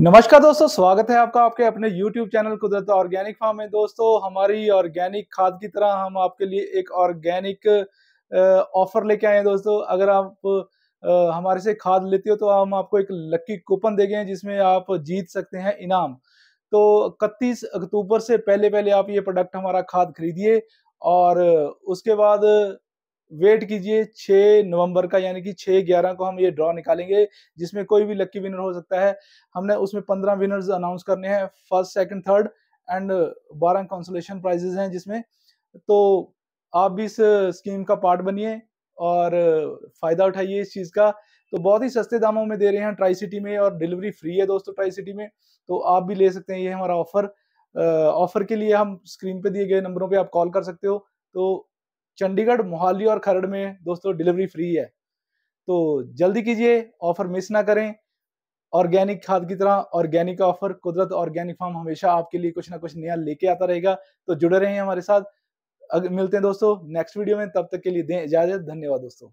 नमस्कार दोस्तों स्वागत है आपका आपके अपने YouTube channel Kudrat organic farm में दोस्तों हमारी ऑर्गेनिक खाद की तरह हम आपके लिए एक ऑर्गेनिक ऑफर लेके आए हैं दोस्तों अगर आप हमारे से खाद लेते हो तो हम आपको एक लकी कूपन दे गए जिसमें आप जीत सकते हैं इनाम तो इकतीस अक्टूबर से पहले पहले आप ये प्रोडक्ट हमारा खाद खरीदिए और उसके बाद वेट कीजिए 6 नवंबर का यानी कि 6 ग्यारह को हम ये ड्रॉ निकालेंगे जिसमें कोई भी लकी विनर हो सकता है हमने उसमें 15 विनर्स अनाउंस करने हैं first second third and 12 consolation prizes हैं जिसमें तो आप भी इस स्कीम का पार्ट बनिए और फायदा उठाइए इस चीज़ का तो बहुत ही सस्ते दामों में दे रहे हैं ट्राई सिटी में और डिलीवरी फ्री है दोस्तों ट्राई सिटी में तो आप भी ले सकते हैं ये हमारा ऑफर ऑफर के लिए हम स्क्रीन पे दिए गए नंबरों पे आप कॉल कर सकते हो तो चंडीगढ़ मोहाली और खरड़ में दोस्तों डिलीवरी फ्री है तो जल्दी कीजिए ऑफर मिस ना करें ऑर्गेनिक खाद की तरह organic offer Kudrat organic farm हमेशा आपके लिए कुछ ना कुछ नया लेके आता रहेगा तो जुड़े रहें हमारे साथ अगर मिलते हैं दोस्तों नेक्स्ट वीडियो में तब तक के लिए दें इजाजत धन्यवाद दोस्तों